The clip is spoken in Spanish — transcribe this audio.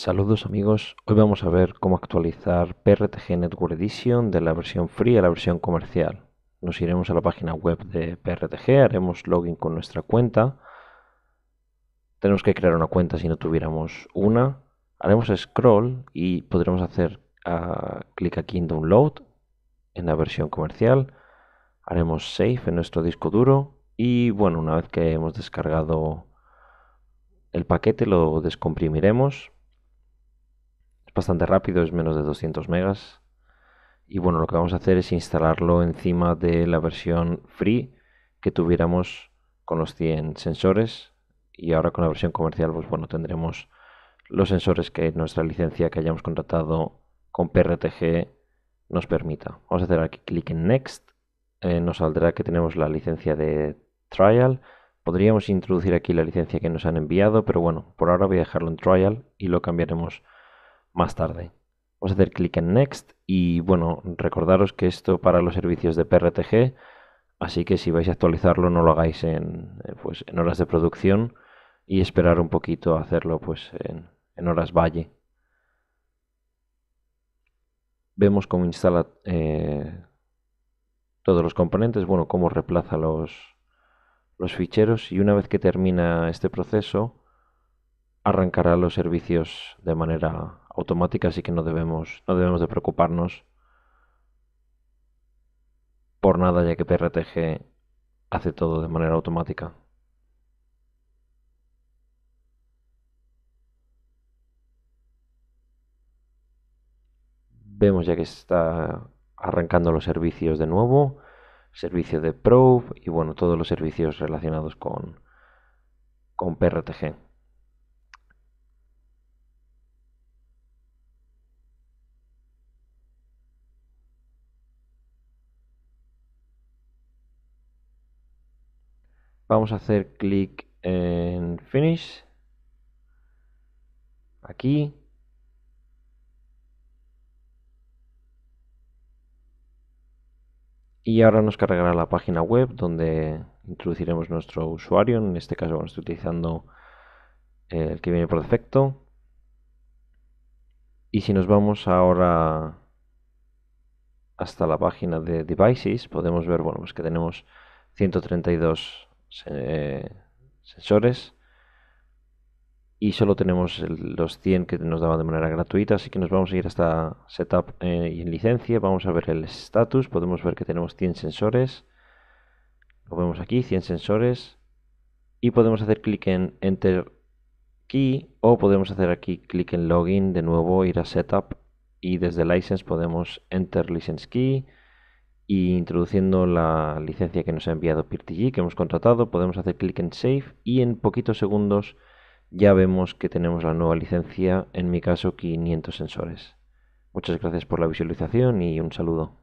Saludos amigos, hoy vamos a ver cómo actualizar PRTG Network Edition de la versión free a la versión comercial. Nos iremos a la página web de PRTG, haremos login con nuestra cuenta. Tenemos que crear una cuenta si no tuviéramos una. Haremos scroll y podremos hacer ah, clic aquí en Download en la versión comercial. Haremos Save en nuestro disco duro y bueno, una vez que hemos descargado el paquete lo descomprimiremos bastante rápido, es menos de 200 megas. Y bueno, lo que vamos a hacer es instalarlo encima de la versión free que tuviéramos con los 100 sensores. Y ahora con la versión comercial, pues bueno, tendremos los sensores que nuestra licencia que hayamos contratado con PRTG nos permita. Vamos a hacer aquí clic en Next. Eh, nos saldrá que tenemos la licencia de Trial. Podríamos introducir aquí la licencia que nos han enviado, pero bueno, por ahora voy a dejarlo en Trial y lo cambiaremos más tarde. Vamos a hacer clic en Next y bueno, recordaros que esto para los servicios de PRTG, así que si vais a actualizarlo no lo hagáis eh, pues, en, horas de producción y esperar un poquito a hacerlo pues, en, horas valle. Vemos cómo instala eh, todos los componentes, bueno, cómo reemplaza los, los ficheros y una vez que termina este proceso arrancará los servicios de manera automática, así que no debemos, no debemos de preocuparnos por nada, ya que PRTG hace todo de manera automática. Vemos ya que está arrancando los servicios de nuevo, servicio de probe y bueno, todos los servicios relacionados con, con PRTG. Vamos a hacer clic en Finish. Aquí. Y ahora nos cargará la página web donde introduciremos nuestro usuario. En este caso, bueno, estoy utilizando el que viene por defecto. Y si nos vamos ahora hasta la página de devices, podemos ver bueno, pues que tenemos 132 sensores y solo tenemos los 100 que nos daban de manera gratuita, así que nos vamos a ir hasta Setup eh, y en licencia, vamos a ver el status, podemos ver que tenemos 100 sensores, lo vemos aquí, 100 sensores, y podemos hacer clic en Enter Key o podemos hacer aquí clic en Login, de nuevo ir a Setup y desde License podemos Enter License Key, y introduciendo la licencia que nos ha enviado PeerTG que hemos contratado, podemos hacer clic en Save y en poquitos segundos ya vemos que tenemos la nueva licencia, en mi caso 500 sensores. Muchas gracias por la visualización y un saludo.